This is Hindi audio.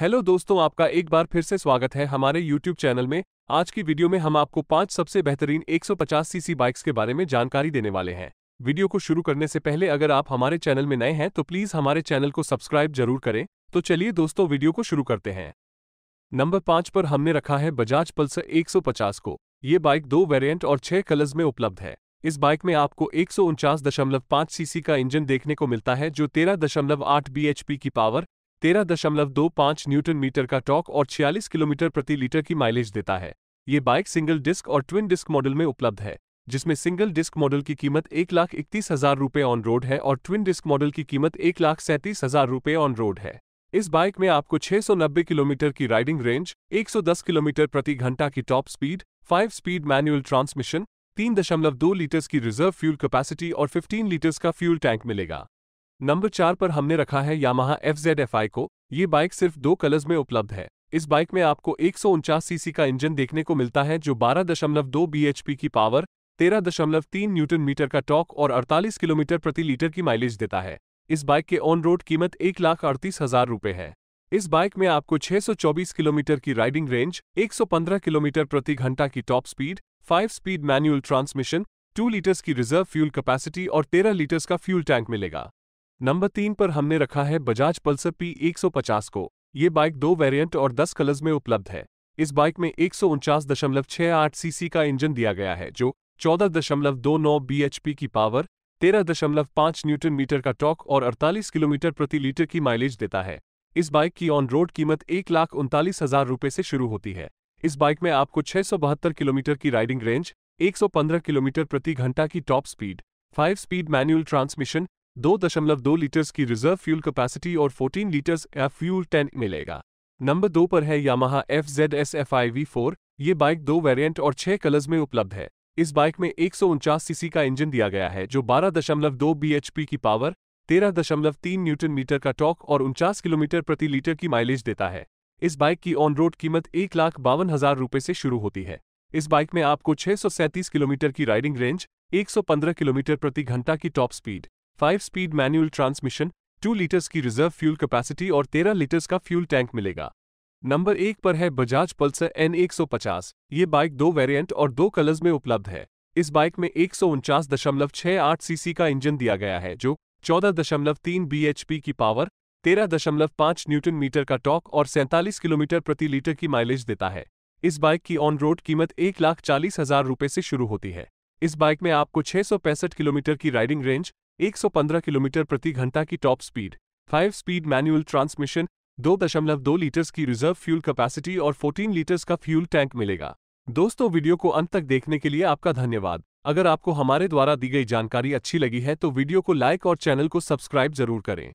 हेलो दोस्तों आपका एक बार फिर से स्वागत है हमारे YouTube चैनल में आज की वीडियो में हम आपको पांच सबसे बेहतरीन 150 सीसी बाइक्स के बारे में जानकारी देने वाले हैं वीडियो को शुरू करने से पहले अगर आप हमारे चैनल में नए हैं तो प्लीज हमारे चैनल को सब्सक्राइब जरूर करें तो चलिए दोस्तों वीडियो को शुरू करते हैं नंबर पाँच पर हमने रखा है बजाज पल्सर एक को ये बाइक दो वेरियंट और छह कलर्स में उपलब्ध है इस बाइक में आपको एक सीसी का इंजन देखने को मिलता है जो 13.8 बीएचपी की पावर तेरह दशमलव दो पाँच न्यूटन मीटर का टॉक और 46 किलोमीटर प्रति लीटर की माइलेज देता है ये बाइक सिंगल डिस्क और ट्विन डिस्क मॉडल में उपलब्ध है जिसमें सिंगल डिस्क मॉडल की कीमत एक लाख इकतीस हजार रुपये ऑन रोड है और ट्विन डिस्क मॉडल की कीमत एक लाख सैंतीस हजार रुपये ऑन रोड है इस बाइक में आपको 690 किलोमीटर की राइडिंग रेंज 110 किलोमीटर प्रति घंटा की top speed 5 speed manual transmission 3.2 litres की रिजर्व फ्यूल कैपेसिटी और 15 लीटर्स का फ्यूल टैंक मिलेगा नंबर चार पर हमने रखा है Yamaha F Z F I को ये बाइक सिर्फ दो कलर्स में उपलब्ध है इस बाइक में आपको एक सीसी का इंजन देखने को मिलता है जो 12.2 बीएचपी की पावर 13.3 न्यूटन मीटर का टॉक और 48 किलोमीटर प्रति लीटर की माइलेज देता है इस बाइक के ऑन रोड कीमत एक लाख अड़तीस हजार रुपये है इस बाइक में आपको 624 किलोमीटर की राइडिंग रेंज 115 किलोमीटर प्रति घंटा की top speed five speed manual transmission two litres की रिजर्व फ्यूल कैपेसिटी और तेरह लीटर्स का फ्यूल टैंक मिलेगा नंबर तीन पर हमने रखा है बजाज पल्सर पी 150 को ये बाइक दो वेरिएंट और 10 कलर्स में उपलब्ध है इस बाइक में एक सीसी का इंजन दिया गया है जो 14.29 दशमलव की पावर 13.5 न्यूटन मीटर का टॉक और 48 किलोमीटर प्रति लीटर की माइलेज देता है इस बाइक की ऑन रोड कीमत एक लाख उनतालीस हजार रुपये से शुरू होती है इस बाइक में आपको छह किलोमीटर की राइडिंग रेंज 115 किलोमीटर प्रति घंटा की top speed five speed manual transmission 2.2 litre की रिजर्व फ्यूल कैपेसिटी और 14 लीटर्स एफ फ्यूल टैंक मिलेगा नंबर दो पर है Yamaha F Z S F I V four ये बाइक दो वेरिएंट और छह कलर्स में उपलब्ध है इस बाइक में एक सीसी का इंजन दिया गया है जो 12.2 दशमलव की पावर 13.3 न्यूटन मीटर का टॉक और उनचास किलोमीटर प्रति लीटर की माइलेज देता है इस बाइक की ऑन रोड कीमत एक लाख बावन हजार रुपये से शुरू होती है इस बाइक में आपको छह किलोमीटर की राइडिंग रेंज 115 किलोमीटर प्रति घंटा की top speed five speed manual transmission two litres की रिजर्व फ्यूल कैपेसिटी और तेरह लीटर्स का फ्यूल टैंक मिलेगा नंबर एक पर है बजाज पल्सर एन एक सौ पचास ये बाइक दो वेरिएंट और दो कलर्स में उपलब्ध है इस बाइक में एक सौ उनचास दशमलव छह आठ सीसी का इंजन दिया गया है जो चौदह दशमलव एच पी की पावर तेरह दशमलव पांच न्यूटन मीटर का टॉक और सैंतालीस किलोमीटर प्रति लीटर की माइलेज देता है इस बाइक की ऑन रोड कीमत एक लाख चालीस हजार रुपये से शुरू होती है इस बाइक में आपको छह सौ पैंसठ किलोमीटर की राइडिंग रेंज 115 किलोमीटर प्रति घंटा की top speed five speed manual transmission 2.2 litres की रिजर्व फ्यूल कैपेसिटी और 14 लीटर्स का फ्यूल टैंक मिलेगा दोस्तों वीडियो को अंत तक देखने के लिए आपका धन्यवाद अगर आपको हमारे द्वारा दी गई जानकारी अच्छी लगी है तो वीडियो को लाइक और चैनल को सब्सक्राइब जरूर करें